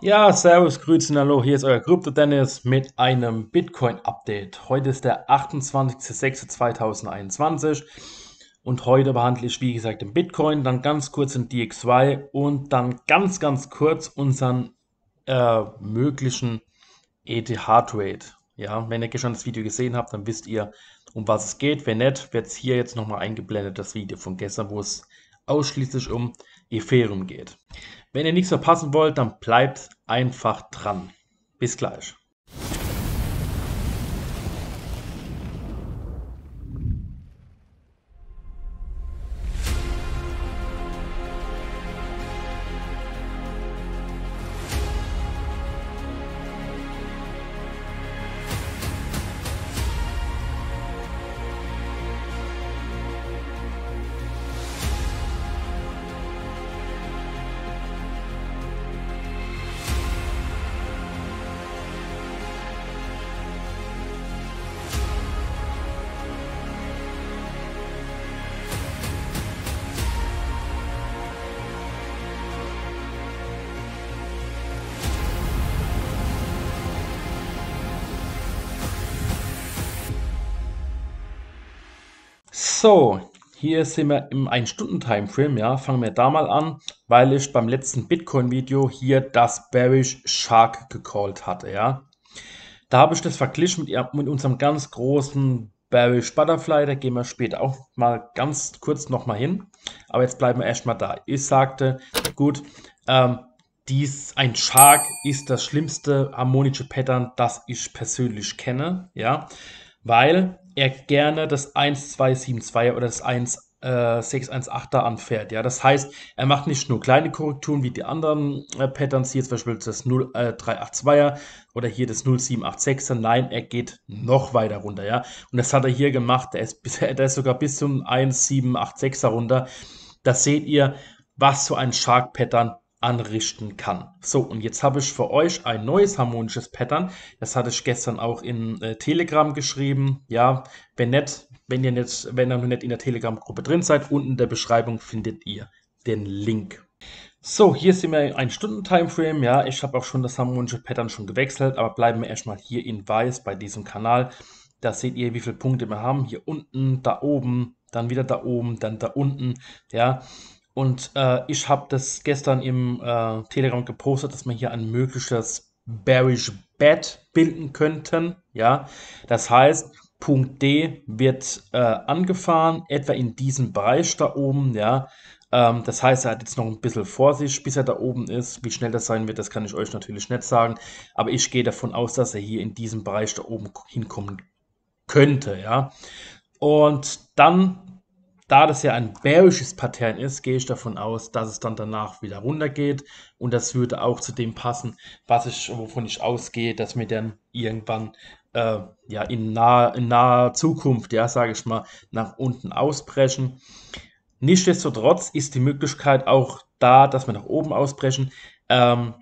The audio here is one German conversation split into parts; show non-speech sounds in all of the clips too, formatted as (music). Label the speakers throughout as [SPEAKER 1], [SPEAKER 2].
[SPEAKER 1] Ja, Servus, Grüßen, Hallo, hier ist euer Krypto Dennis mit einem Bitcoin-Update. Heute ist der 28.06.2021 und heute behandle ich, wie gesagt, den Bitcoin, dann ganz kurz den DXY und dann ganz, ganz kurz unseren äh, möglichen ETH-Trade. Ja, wenn ihr schon das Video gesehen habt, dann wisst ihr, um was es geht. Wenn nicht, wird es hier jetzt nochmal eingeblendet, das Video von gestern, wo es ausschließlich um Ethereum geht. Wenn ihr nichts verpassen wollt, dann bleibt einfach dran. Bis gleich. So, hier sind wir im 1-Stunden-Timeframe, ja, fangen wir da mal an, weil ich beim letzten Bitcoin-Video hier das Bearish Shark gecallt hatte, ja. Da habe ich das verglichen mit, mit unserem ganz großen Bearish Butterfly, da gehen wir später auch mal ganz kurz nochmal hin, aber jetzt bleiben wir erstmal da. Ich sagte, gut, ähm, dies, ein Shark ist das schlimmste harmonische Pattern, das ich persönlich kenne, ja, weil er gerne das 1272 oder das 1618er äh, anfährt. Ja, das heißt, er macht nicht nur kleine Korrekturen wie die anderen äh, Patterns, hier zum Beispiel das 0382er äh, oder hier das 0786er. Nein, er geht noch weiter runter. Ja, und das hat er hier gemacht. Er ist, (laughs) der ist sogar bis zum 1786er runter. Da seht ihr, was so ein Shark-Pattern anrichten kann. So, und jetzt habe ich für euch ein neues harmonisches Pattern. Das hatte ich gestern auch in äh, Telegram geschrieben. Ja, wenn nicht, wenn ihr nicht, wenn ihr noch nicht in der Telegram-Gruppe drin seid, unten in der Beschreibung findet ihr den Link. So, hier sind wir ein Stunden Timeframe. Ja, ich habe auch schon das harmonische Pattern schon gewechselt, aber bleiben wir erstmal hier in weiß bei diesem Kanal. Da seht ihr, wie viele Punkte wir haben. Hier unten, da oben, dann wieder da oben, dann da unten. Ja, und äh, ich habe das gestern im äh, Telegram gepostet, dass wir hier ein mögliches bearish Bed bilden könnten. Ja, das heißt, Punkt D wird äh, angefahren, etwa in diesem Bereich da oben. Ja, ähm, das heißt, er hat jetzt noch ein bisschen Vorsicht, bis er da oben ist. Wie schnell das sein wird, das kann ich euch natürlich nicht sagen. Aber ich gehe davon aus, dass er hier in diesem Bereich da oben hinkommen könnte. Ja, und dann da das ja ein bärisches Pattern ist, gehe ich davon aus, dass es dann danach wieder runter geht. und das würde auch zu dem passen, was ich, wovon ich ausgehe, dass wir dann irgendwann äh, ja in naher, in naher Zukunft, ja sage ich mal, nach unten ausbrechen. Nichtsdestotrotz ist die Möglichkeit auch da, dass wir nach oben ausbrechen. Ähm,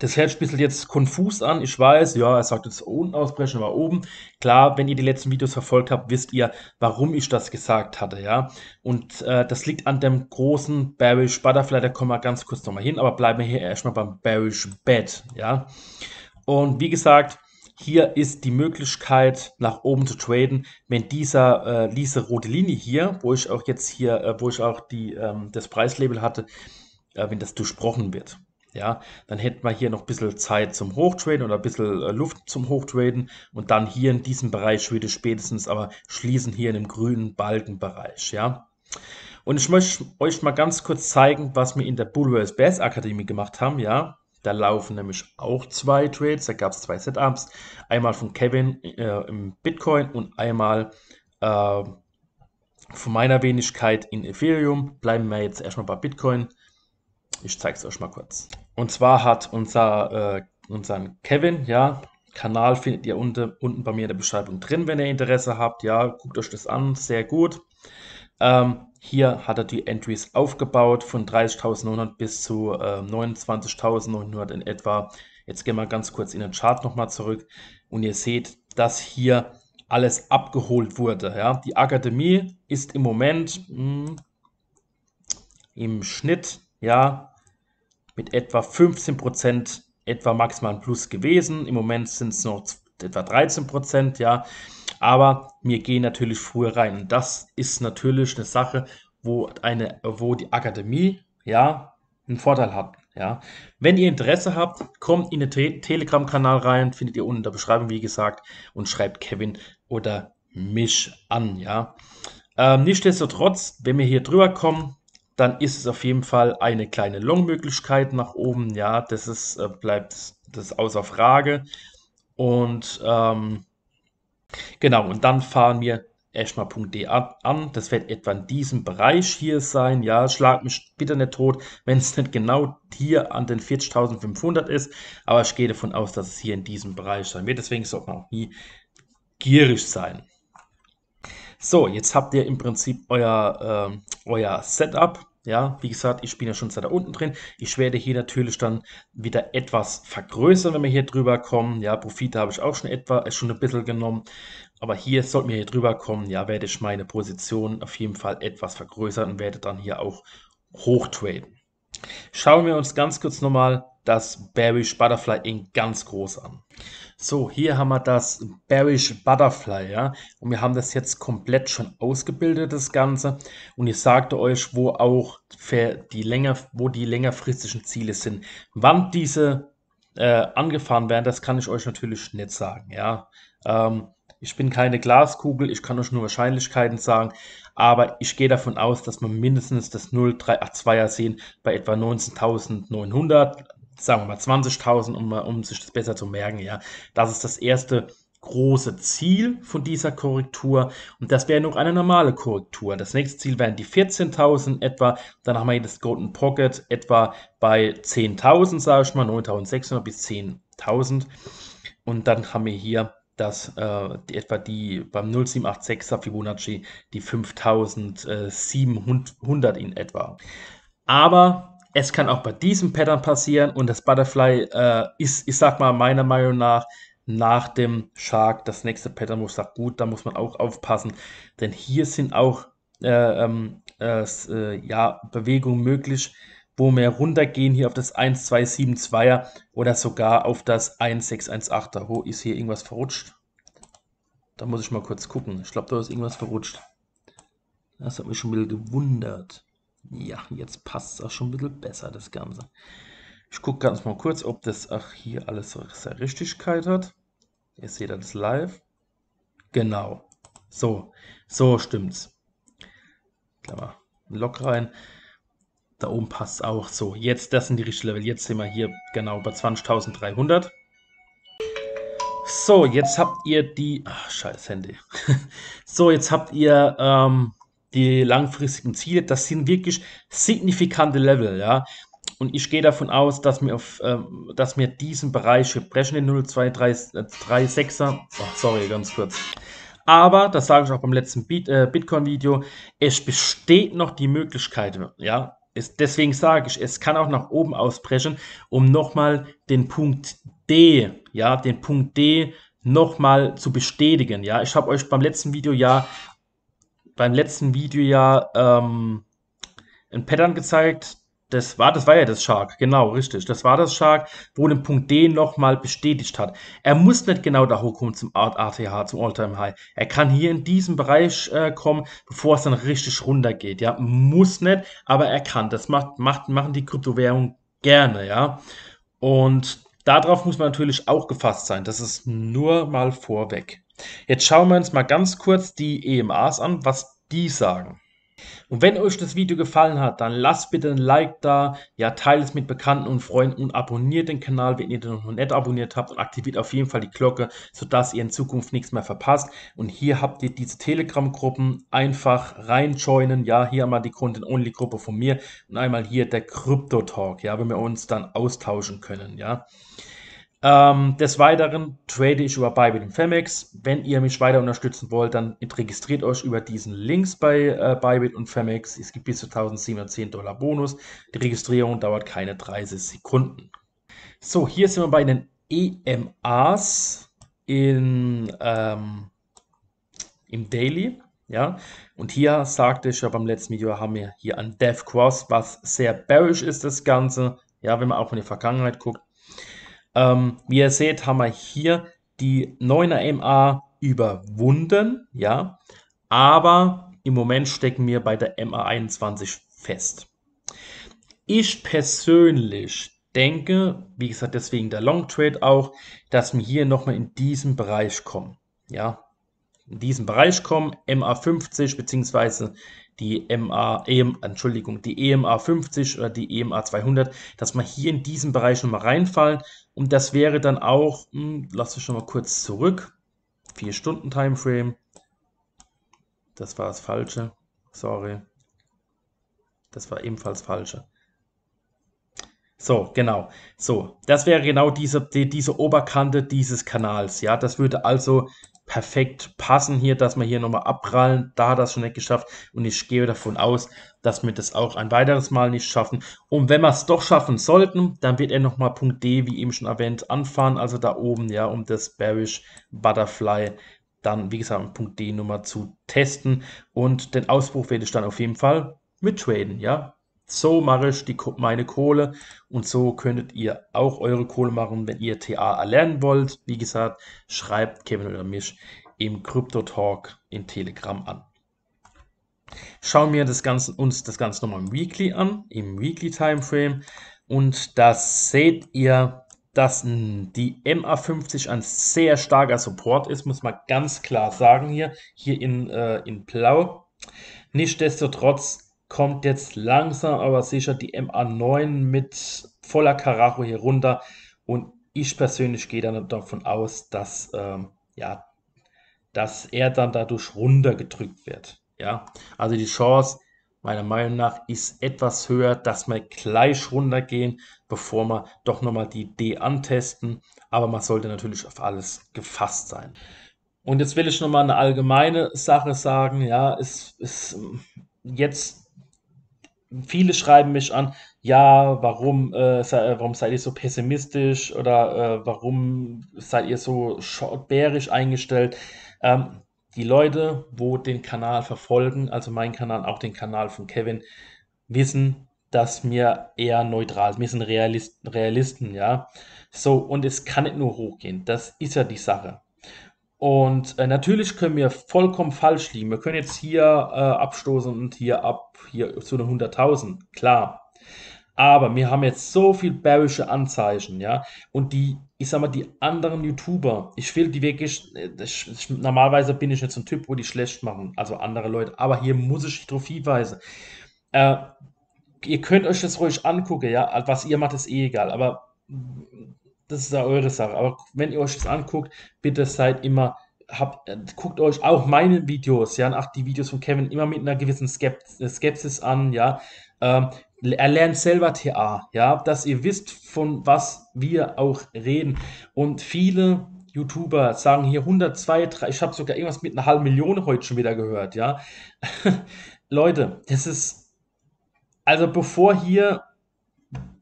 [SPEAKER 1] das ein bisschen jetzt konfus an. Ich weiß, ja, er sagt jetzt unten ausbrechen, aber oben. Klar, wenn ihr die letzten Videos verfolgt habt, wisst ihr, warum ich das gesagt hatte, ja. Und äh, das liegt an dem großen Bearish Butterfly, da kommen wir ganz kurz nochmal hin, aber bleiben wir hier erstmal beim Bearish Bed, ja. Und wie gesagt, hier ist die Möglichkeit nach oben zu traden, wenn dieser, äh, diese rote Linie hier, wo ich auch jetzt hier, äh, wo ich auch die, ähm, das Preislabel hatte, äh, wenn das durchbrochen wird ja, dann hätten wir hier noch ein bisschen Zeit zum Hochtraden oder ein bisschen äh, Luft zum Hochtraden und dann hier in diesem Bereich würde spätestens aber schließen hier in dem grünen Balkenbereich, ja. Und ich möchte euch mal ganz kurz zeigen, was wir in der Bullwhales Bass Akademie gemacht haben, ja. Da laufen nämlich auch zwei Trades, da gab es zwei Setups, einmal von Kevin äh, im Bitcoin und einmal äh, von meiner Wenigkeit in Ethereum. Bleiben wir jetzt erstmal bei Bitcoin ich zeige es euch mal kurz. Und zwar hat unser, äh, unseren Kevin, ja, Kanal findet ihr unten, unten bei mir in der Beschreibung drin, wenn ihr Interesse habt. Ja, guckt euch das an, sehr gut. Ähm, hier hat er die Entries aufgebaut von 30.900 bis zu äh, 29.900 in etwa. Jetzt gehen wir ganz kurz in den Chart nochmal zurück und ihr seht, dass hier alles abgeholt wurde. Ja. Die Akademie ist im Moment mh, hm, im Schnitt ja, mit etwa 15 Prozent etwa maximal Plus gewesen. Im Moment sind es noch etwa 13 Prozent, ja. Aber wir gehen natürlich früher rein. Und das ist natürlich eine Sache, wo, eine, wo die Akademie ja einen Vorteil hat. Ja. Wenn ihr Interesse habt, kommt in den Te Telegram-Kanal rein, findet ihr unten in der Beschreibung, wie gesagt, und schreibt Kevin oder mich an. Ja. Ähm, nichtsdestotrotz, wenn wir hier drüber kommen, dann ist es auf jeden Fall eine kleine Long-Möglichkeit nach oben. Ja, das ist, äh, bleibt das außer Frage. Und ähm, genau, und dann fahren wir erstmal.de an. Das wird etwa in diesem Bereich hier sein. Ja, schlag mich bitte nicht tot, wenn es nicht genau hier an den 40.500 ist. Aber ich gehe davon aus, dass es hier in diesem Bereich sein wird. Deswegen sollte man auch nie gierig sein. So, jetzt habt ihr im Prinzip euer, äh, euer Setup. Ja, wie gesagt, ich bin ja schon seit da unten drin. Ich werde hier natürlich dann wieder etwas vergrößern, wenn wir hier drüber kommen. Ja, Profite habe ich auch schon etwa, äh, schon ein bisschen genommen. Aber hier sollten wir hier drüber kommen. Ja, werde ich meine Position auf jeden Fall etwas vergrößern und werde dann hier auch hochtraden. Schauen wir uns ganz kurz nochmal das Bearish Butterfly in ganz groß an. So, hier haben wir das Bearish Butterfly, ja. Und wir haben das jetzt komplett schon ausgebildet, das Ganze. Und ich sagte euch, wo auch die länger, wo die längerfristigen Ziele sind. Wann diese äh, angefahren werden, das kann ich euch natürlich nicht sagen, ja. Ähm, ich bin keine Glaskugel, ich kann euch nur Wahrscheinlichkeiten sagen, aber ich gehe davon aus, dass wir mindestens das 0,382er sehen bei etwa 19.900, sagen wir mal 20.000, um, um sich das besser zu merken, ja. Das ist das erste große Ziel von dieser Korrektur und das wäre noch eine normale Korrektur. Das nächste Ziel wären die 14.000 etwa, dann haben wir hier das Golden Pocket etwa bei 10.000, sage ich mal, 9.600 bis 10.000 und dann haben wir hier das äh, die, etwa die beim 0786er Fibonacci die 5.700 äh, in etwa. Aber es kann auch bei diesem Pattern passieren und das Butterfly äh, ist, ich sag mal, meiner Meinung nach nach dem Shark das nächste Pattern, wo ich sag, gut, da muss man auch aufpassen, denn hier sind auch äh, ähm, äh, äh, ja, Bewegungen möglich, wo wir runtergehen hier auf das 1272er oder sogar auf das 1618er. Wo ist hier irgendwas verrutscht? Da muss ich mal kurz gucken. Ich glaube, da ist irgendwas verrutscht. Das hat mich schon ein bisschen gewundert. Ja, jetzt passt es auch schon ein bisschen besser, das Ganze. Ich gucke ganz mal kurz, ob das auch hier alles so Richtigkeit hat. Ihr seht das live. Genau. So, so stimmt's. Klammer, Lock rein. Da oben passt auch. So, jetzt, das sind die richtigen Level. Jetzt sind wir hier genau bei 20.300. So, jetzt habt ihr die... Ach, scheiß Handy. (laughs) so, jetzt habt ihr ähm, die langfristigen Ziele, das sind wirklich signifikante Level, ja. Und ich gehe davon aus, dass wir, auf, ähm, dass wir diesen Bereich hier brechen, den 0,236er. Äh, oh, sorry, ganz kurz. Aber, das sage ich auch beim letzten äh, Bitcoin-Video, es besteht noch die Möglichkeit, ja. Es, deswegen sage ich, es kann auch nach oben ausbrechen, um nochmal den Punkt D, ja, den Punkt D nochmal zu bestätigen. Ja, ich habe euch beim letzten Video ja beim letzten Video ja ähm, ein Pattern gezeigt. Das war, das war ja das Shark, genau, richtig. Das war das Shark, wo den Punkt D nochmal bestätigt hat. Er muss nicht genau da hochkommen zum ATH, zum Alltime high Er kann hier in diesem Bereich äh, kommen, bevor es dann richtig runter geht. Ja, muss nicht, aber er kann. Das macht, macht, machen die Kryptowährungen gerne, ja. Und Darauf muss man natürlich auch gefasst sein. Das ist nur mal vorweg. Jetzt schauen wir uns mal ganz kurz die EMAs an, was die sagen. Und wenn euch das Video gefallen hat, dann lasst bitte ein Like da, ja, teilt es mit Bekannten und Freunden und abonniert den Kanal, wenn ihr den noch nicht abonniert habt und aktiviert auf jeden Fall die Glocke, sodass ihr in Zukunft nichts mehr verpasst. Und hier habt ihr diese Telegram-Gruppen, einfach reinjoinen, ja, hier einmal die Content-Only-Gruppe von mir und einmal hier der Crypto-Talk, ja, wenn wir uns dann austauschen können, ja. Ähm, des Weiteren trade ich über Bybit und Femex. Wenn ihr mich weiter unterstützen wollt, dann registriert euch über diesen Links bei äh, Bybit und Femex. Es gibt bis zu 1710 Dollar Bonus. Die Registrierung dauert keine 30 Sekunden. So, hier sind wir bei den EMAs in, ähm, im Daily. Ja, und hier sagte ich ja beim letzten Video, haben wir hier an Death Cross, was sehr bearish ist, das Ganze. Ja, wenn man auch in die Vergangenheit guckt, ähm, wie ihr seht, haben wir hier die 9er MA überwunden, ja, aber im Moment stecken wir bei der MA21 fest. Ich persönlich denke, wie gesagt, deswegen der Long Trade auch, dass wir hier nochmal in diesen Bereich kommen, ja in diesen Bereich kommen, MA50 beziehungsweise die MA, e Entschuldigung, die EMA 50 oder die EMA 200, dass wir hier in diesen Bereich nochmal reinfallen. Und das wäre dann auch, mh, hm, lass mich nochmal kurz zurück, 4 Stunden Timeframe. Das war das Falsche, sorry. Das war ebenfalls Falsche. So, genau. So, das wäre genau diese, die, diese Oberkante dieses Kanals. Ja, das würde also perfekt passen hier, dass wir hier nochmal abprallen. Da hat er es schon nicht geschafft und ich gehe davon aus, dass wir das auch ein weiteres Mal nicht schaffen. Und wenn wir es doch schaffen sollten, dann wird er nochmal Punkt D, wie eben schon erwähnt, anfahren, also da oben, ja, um das Bearish Butterfly dann, wie gesagt, Punkt D-Nummer zu testen. Und den Ausbruch werde ich dann auf jeden Fall mit traden, ja. So mache ich die, meine Kohle und so könntet ihr auch eure Kohle machen, wenn ihr TA erlernen wollt. Wie gesagt, schreibt Kevin oder mich im Crypto Talk in Telegram an. Schauen wir das Ganze, uns das Ganze nochmal im Weekly an, im Weekly Timeframe. Und da seht ihr, dass die MA50 ein sehr starker Support ist, muss man ganz klar sagen hier, hier in, äh, in Blau. Nichtsdestotrotz kommt jetzt langsam aber sicher die MA9 mit voller Karacho hier runter. Und ich persönlich gehe dann davon aus, dass, ähm, ja, dass er dann dadurch runtergedrückt wird. Ja, also die Chance meiner Meinung nach ist etwas höher, dass wir gleich runtergehen, bevor wir doch nochmal die D antesten. Aber man sollte natürlich auf alles gefasst sein. Und jetzt will ich nochmal eine allgemeine Sache sagen. Ja, es ist ähm, jetzt viele schreiben mich an, ja, warum, äh, sei, äh, warum seid ihr so pessimistisch oder äh, warum seid ihr so bärisch eingestellt? Ähm, die Leute, wo den Kanal verfolgen, also meinen Kanal, auch den Kanal von Kevin, wissen, dass mir eher neutral sind. Wir sind Realist, Realisten, ja. So, und es kann nicht nur hochgehen. Das ist ja die Sache. Und äh, natürlich können wir vollkommen falsch liegen. Wir können jetzt hier äh, abstoßen und hier ab, hier zu den 100.000, klar. Aber wir haben jetzt so viel bärische Anzeichen, ja. Und die, ich sag mal, die anderen YouTuber, ich will die wirklich, ich, äh, normalerweise bin ich jetzt ein Typ, wo die schlecht machen, also andere Leute. Aber hier muss ich drauf hinweisen. Äh, ihr könnt euch das ruhig angucken, ja. Was ihr macht, ist eh egal. Aber das ist ja eure Sache. Aber wenn ihr euch das anguckt, bitte seid halt immer, habt, guckt euch auch meine Videos, ja, und die Videos von Kevin immer mit einer gewissen äh, Skepsis an, ja. Ähm, erlernt selber TA, ja, dass ihr wisst, von was wir auch reden. Und viele YouTuber sagen hier 102, 3, ich habe sogar irgendwas mit einer halben Million heute schon wieder gehört, ja. (laughs) Leute, das ist, also bevor hier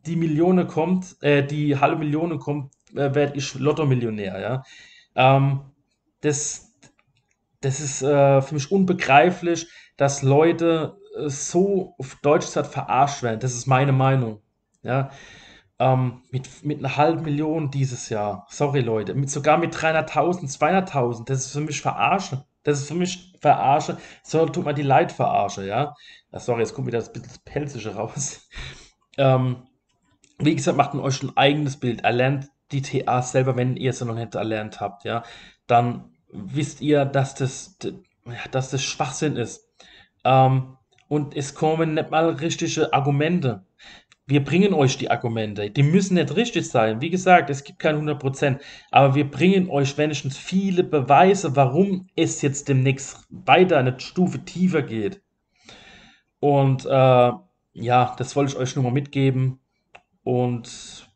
[SPEAKER 1] die Million kommt, äh, die halbe Million kommt, äh, werde ich Lotto-Millionär. Ja? Ähm, das, das ist äh, für mich unbegreiflich, dass Leute äh, so auf Deutsch gesagt verarscht werden. Das ist meine Meinung. Ja? Ähm, mit, mit einer halben Million dieses Jahr. Sorry, Leute. Mit, sogar mit 300.000, 200.000. Das ist für mich verarschen. Das ist für mich Verarsche. So tut man die Leid verarsche, ja. sorry, jetzt kommt wieder das bisschen Pelzische raus. (laughs) Ähm, wie gesagt, macht man euch ein eigenes Bild. Erlernt die TA selber, wenn ihr es noch nicht erlernt habt, ja. Dann wisst ihr, dass das, dass das Schwachsinn ist. Ähm, und es kommen nicht mal richtige Argumente. Wir bringen euch die Argumente. Die müssen nicht richtig sein. Wie gesagt, es gibt kein 100%. Aber wir bringen euch wenigstens viele Beweise, warum es jetzt demnächst weiter eine Stufe tiefer geht. Und äh, ja, das wollte ich euch nur mal mitgeben. Und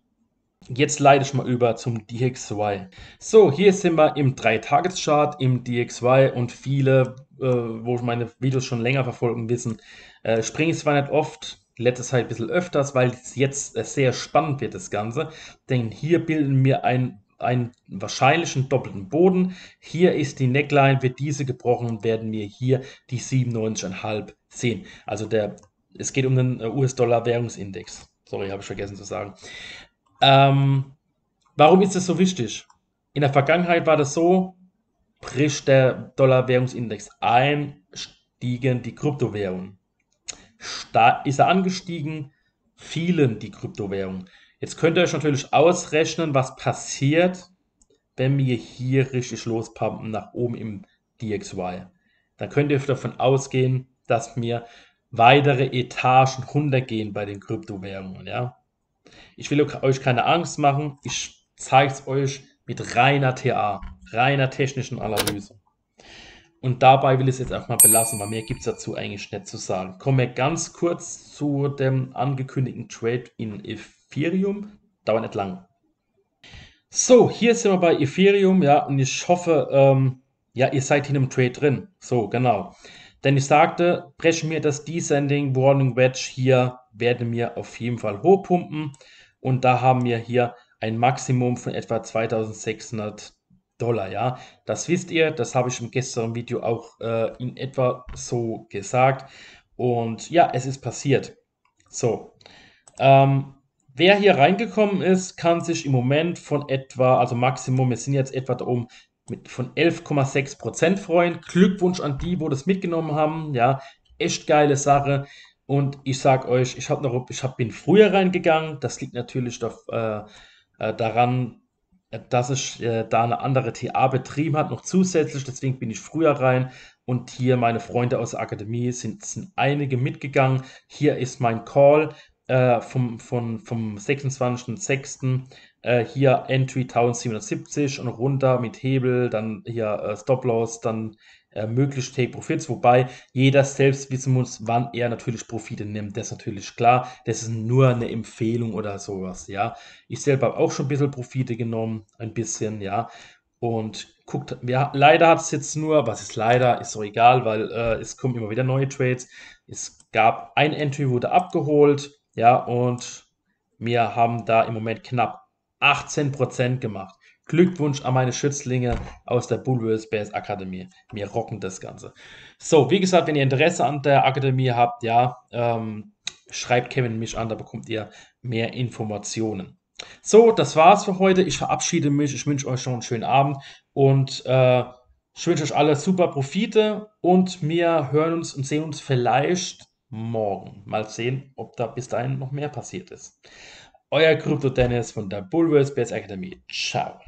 [SPEAKER 1] jetzt leite ich mal über zum DXY. So, hier sind wir im 3 tages chart im DXY und viele, äh, wo meine Videos schon länger verfolgen, wissen, äh, springe ich zwar nicht oft, letzte Zeit ein bisschen öfters, weil es jetzt äh, sehr spannend wird, das Ganze. Denn hier bilden wir ein einen wahrscheinlichen doppelten Boden. Hier ist die Neckline, wird diese gebrochen und werden wir hier die 97,5 sehen. Also der, es geht um den äh, US-Dollar-Währungsindex. Sorry, habe ich vergessen zu sagen. Ähm, warum ist das so wichtig? In der Vergangenheit war das so, bricht der Dollar-Währungsindex ein, stiegen die Kryptowährungen. Sta ist er angestiegen, fielen die Kryptowährungen. Jetzt könnt ihr euch natürlich ausrechnen, was passiert, wenn wir hier richtig lospumpen nach oben im DXY. Dann könnt ihr davon ausgehen, dass wir weitere Etagen runtergehen bei den Kryptowährungen. Ja? Ich will euch keine Angst machen, ich zeige es euch mit reiner TA, reiner technischen Analyse. Und dabei will ich es jetzt auch mal belassen, weil mehr gibt es dazu eigentlich nicht zu sagen. Kommen wir ganz kurz zu dem angekündigten Trade in Ethereum. Dauert nicht lang. So, hier sind wir bei Ethereum, ja, und ich hoffe, ähm, ja, ihr seid in einem Trade drin. So, genau. Denn ich sagte, breche mir das Descending Warning Wedge hier, werde mir auf jeden Fall hochpumpen. Und da haben wir hier ein Maximum von etwa 2600 Dollar. Ja, das wisst ihr, das habe ich im gestrigen Video auch äh, in etwa so gesagt. Und ja, es ist passiert. So, ähm, wer hier reingekommen ist, kann sich im Moment von etwa, also Maximum, wir sind jetzt etwa da oben mit, von 11,6 Prozent freuen. Glückwunsch an die, wo das mitgenommen haben. Ja, echt geile Sache. Und ich sag euch, ich habe noch, ich hab, bin früher reingegangen. Das liegt natürlich doch, äh, äh daran, äh, dass ich äh, da eine andere TA betrieben hat, noch zusätzlich. Deswegen bin ich früher rein. Und hier meine Freunde aus der Akademie sind, sind einige mitgegangen. Hier ist mein Call äh, vom, vom, vom 26.06 äh, hier Entry 1770 und runter mit Hebel, dann hier äh, Stop Loss, dann äh, möglichst Take Profits, wobei jeder selbst wissen muss, wann er natürlich Profite nimmt. Das ist natürlich klar. Das ist nur eine Empfehlung oder sowas, ja. Ich selber habe auch schon ein bisschen Profite genommen, ein bisschen, ja. Und guckt, ja, leider hat es jetzt nur, was ist leider, ist so egal, weil äh, es kommen immer wieder neue Trades. Es gab ein Entry, wurde abgeholt, ja, und wir haben da im Moment knapp 18 gemacht. Glückwunsch an meine Schützlinge aus der Bullwheel Space Akademie. Wir rocken das Ganze. So, wie gesagt, wenn ihr Interesse an der Akademie habt, ja, ähm, schreibt Kevin mich an, da bekommt ihr mehr Informationen. So, das war's für heute. Ich verabschiede mich. Ich wünsche euch schon einen schönen Abend und äh, ich wünsche euch alle super Profite und wir hören uns und sehen uns vielleicht morgen. Mal sehen, ob da bis dahin noch mehr passiert ist. Euer Krypto-Dennis von der Bullwurst Bears Academy. Ciao.